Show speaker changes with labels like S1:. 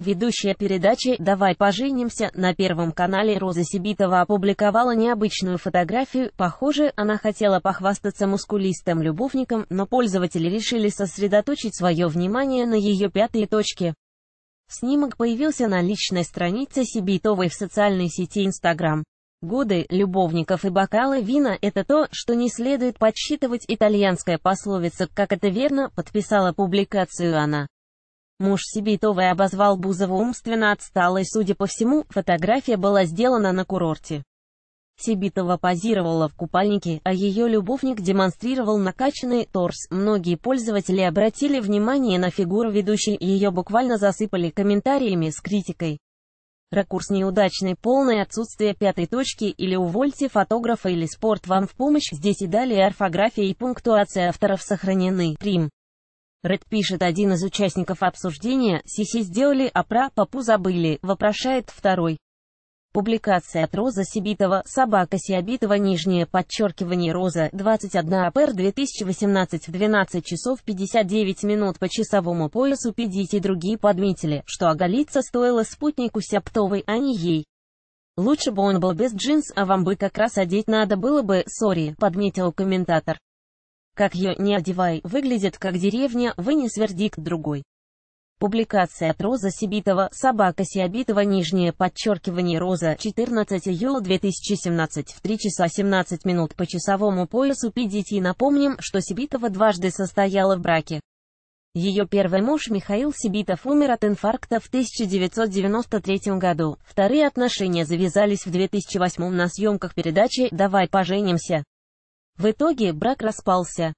S1: Ведущая передачи «Давай поженимся» на Первом канале Роза Сибитова опубликовала необычную фотографию. Похоже, она хотела похвастаться мускулистым любовником, но пользователи решили сосредоточить свое внимание на ее пятой точке. Снимок появился на личной странице Сибитовой в социальной сети Instagram. Годы, любовников и бокалы вина – это то, что не следует подсчитывать итальянская пословица, как это верно, подписала публикацию она. Муж Сибитовой обозвал Бузову умственно отсталой, судя по всему, фотография была сделана на курорте. Сибитова позировала в купальнике, а ее любовник демонстрировал накачанный торс. Многие пользователи обратили внимание на фигуру ведущей, ее буквально засыпали комментариями с критикой. Ракурс неудачный, полное отсутствие пятой точки или увольте фотографа или спорт вам в помощь, здесь и далее орфография и пунктуация авторов сохранены. Прим. Ред пишет, один из участников обсуждения, Сиси сделали, а про папу забыли, вопрошает второй. Публикация от Роза Сибитова, собака Сиабитова, нижнее подчеркивание Роза, 21 АПР 2018, 12 часов 59 минут по часовому поясу Педите и другие подметили, что оголиться стоило спутнику Сяптовой, а не ей. Лучше бы он был без джинс, а вам бы как раз одеть надо было бы, сори, подметил комментатор. Как ее не одевай, выглядит как деревня, вынес вердикт другой. Публикация от Роза Сибитова, собака Сиобитова, нижнее подчеркивание Роза, 14 июля 2017, в 3 часа 17 минут по часовому поясу PDT. Напомним, что Сибитова дважды состояла в браке. Ее первый муж Михаил Сибитов умер от инфаркта в 1993 году. Вторые отношения завязались в 2008 на съемках передачи «Давай поженимся». В итоге брак распался.